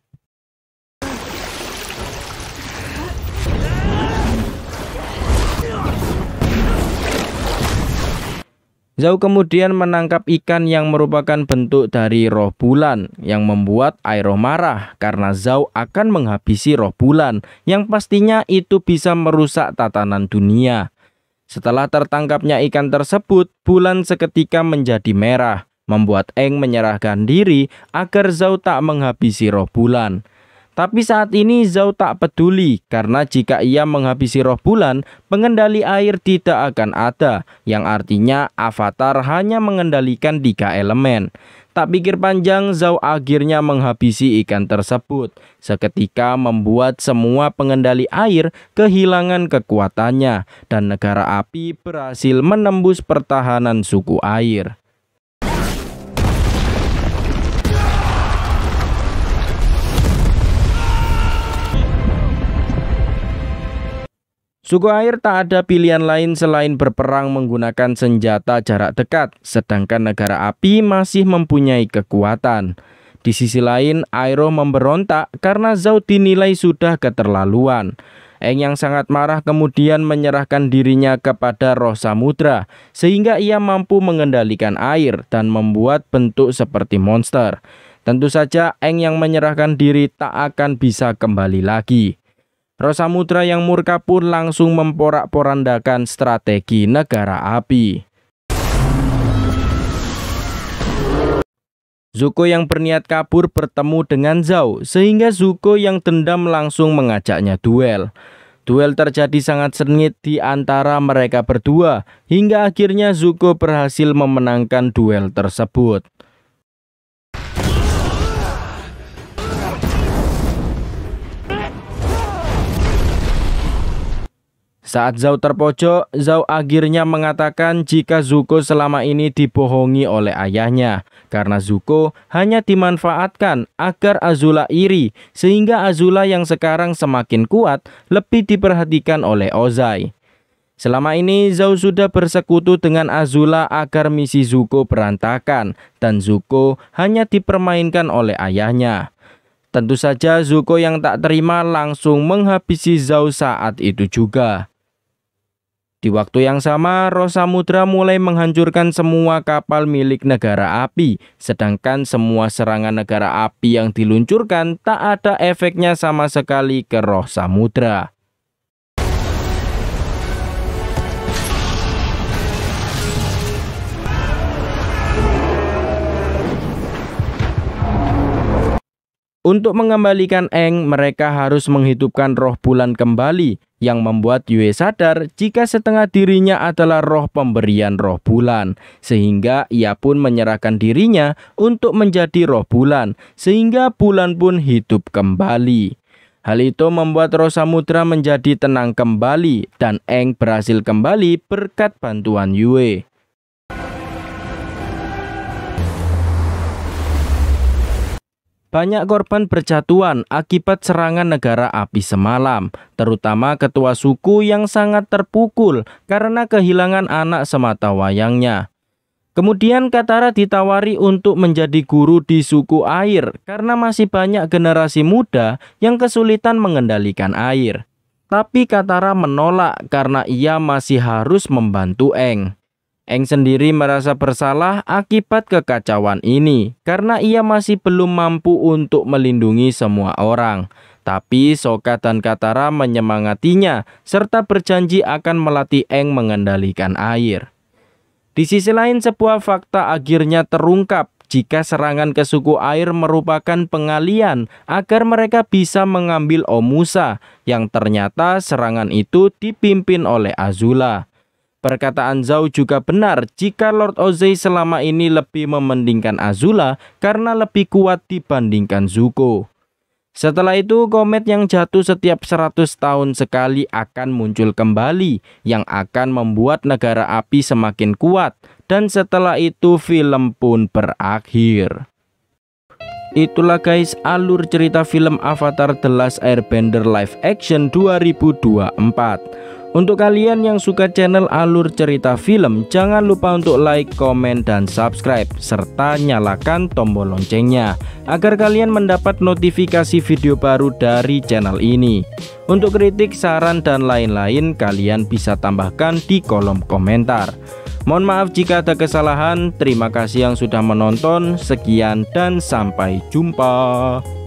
Zhao kemudian menangkap ikan yang merupakan bentuk dari roh bulan yang membuat Airo marah karena Zhao akan menghabisi roh bulan yang pastinya itu bisa merusak tatanan dunia. Setelah tertangkapnya ikan tersebut, bulan seketika menjadi merah, membuat Eng menyerahkan diri agar Zhao tak menghabisi roh bulan. Tapi saat ini Zhao tak peduli karena jika ia menghabisi roh bulan, pengendali air tidak akan ada, yang artinya avatar hanya mengendalikan tiga elemen. Tak pikir panjang, Zhao akhirnya menghabisi ikan tersebut. Seketika membuat semua pengendali air kehilangan kekuatannya dan negara api berhasil menembus pertahanan suku air. Suku Air tak ada pilihan lain selain berperang menggunakan senjata jarak dekat, sedangkan negara api masih mempunyai kekuatan. Di sisi lain, Airo memberontak karena Zhao dinilai sudah keterlaluan. Eng yang sangat marah kemudian menyerahkan dirinya kepada roh samudra, sehingga ia mampu mengendalikan air dan membuat bentuk seperti monster. Tentu saja Eng yang menyerahkan diri tak akan bisa kembali lagi. Rosamutra yang murka pun langsung memporak-porandakan strategi negara api. Zuko yang berniat kabur bertemu dengan Zhao, sehingga Zuko yang dendam langsung mengajaknya duel. Duel terjadi sangat sengit di antara mereka berdua, hingga akhirnya Zuko berhasil memenangkan duel tersebut. Saat Zhao terpojok, Zhao akhirnya mengatakan jika Zuko selama ini dibohongi oleh ayahnya karena Zuko hanya dimanfaatkan agar Azula iri sehingga Azula yang sekarang semakin kuat lebih diperhatikan oleh Ozai. Selama ini Zhao sudah bersekutu dengan Azula agar misi Zuko berantakan dan Zuko hanya dipermainkan oleh ayahnya. Tentu saja Zuko yang tak terima langsung menghabisi Zhao saat itu juga. Di waktu yang sama, Roh Samudra mulai menghancurkan semua kapal milik negara api, sedangkan semua serangan negara api yang diluncurkan tak ada efeknya sama sekali ke Roh Samudra. Untuk mengembalikan Eng, mereka harus menghidupkan roh bulan kembali yang membuat Yue sadar jika setengah dirinya adalah roh pemberian roh bulan. Sehingga ia pun menyerahkan dirinya untuk menjadi roh bulan, sehingga bulan pun hidup kembali. Hal itu membuat roh samudra menjadi tenang kembali dan Eng berhasil kembali berkat bantuan Yue. Banyak korban berjatuhan akibat serangan negara api semalam, terutama ketua suku yang sangat terpukul karena kehilangan anak semata wayangnya. Kemudian Katara ditawari untuk menjadi guru di suku air karena masih banyak generasi muda yang kesulitan mengendalikan air. Tapi Katara menolak karena ia masih harus membantu Eng. Eng sendiri merasa bersalah akibat kekacauan ini karena ia masih belum mampu untuk melindungi semua orang. Tapi Soka dan Katara menyemangatinya serta berjanji akan melatih Eng mengendalikan air. Di sisi lain sebuah fakta akhirnya terungkap jika serangan ke suku air merupakan pengalian agar mereka bisa mengambil Omusa yang ternyata serangan itu dipimpin oleh Azula. Perkataan Zhao juga benar jika Lord Ozei selama ini lebih memendingkan Azula karena lebih kuat dibandingkan Zuko. Setelah itu komet yang jatuh setiap 100 tahun sekali akan muncul kembali yang akan membuat negara api semakin kuat dan setelah itu film pun berakhir. Itulah guys alur cerita film Avatar The Last Airbender live action 2024. Untuk kalian yang suka channel alur cerita film, jangan lupa untuk like, komen, dan subscribe, serta nyalakan tombol loncengnya agar kalian mendapat notifikasi video baru dari channel ini. Untuk kritik, saran, dan lain-lain, kalian bisa tambahkan di kolom komentar. Mohon maaf jika ada kesalahan. Terima kasih yang sudah menonton. Sekian, dan sampai jumpa.